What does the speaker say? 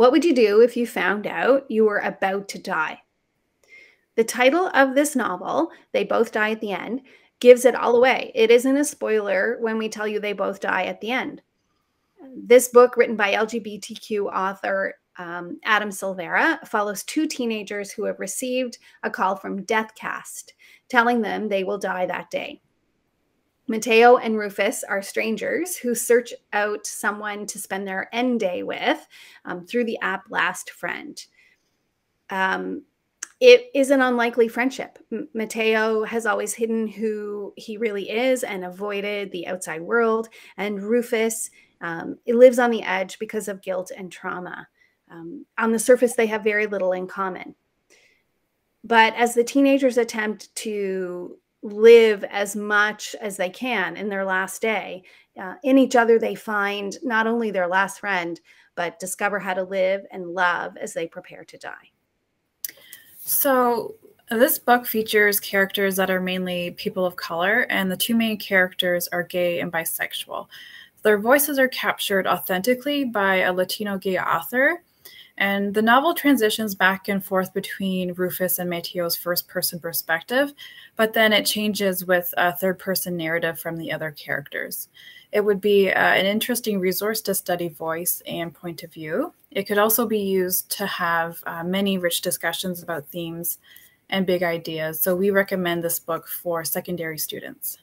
What would you do if you found out you were about to die? The title of this novel, They Both Die at the End, gives it all away. It isn't a spoiler when we tell you they both die at the end. This book, written by LGBTQ author um, Adam Silvera, follows two teenagers who have received a call from Deathcast telling them they will die that day. Mateo and Rufus are strangers who search out someone to spend their end day with um, through the app Last Friend. Um, it is an unlikely friendship. Mateo has always hidden who he really is and avoided the outside world. And Rufus um, lives on the edge because of guilt and trauma. Um, on the surface, they have very little in common. But as the teenagers attempt to live as much as they can in their last day. Uh, in each other, they find not only their last friend, but discover how to live and love as they prepare to die. So, this book features characters that are mainly people of color, and the two main characters are gay and bisexual. Their voices are captured authentically by a Latino gay author and the novel transitions back and forth between Rufus and Mateo's first person perspective, but then it changes with a third person narrative from the other characters. It would be uh, an interesting resource to study voice and point of view. It could also be used to have uh, many rich discussions about themes and big ideas. So we recommend this book for secondary students.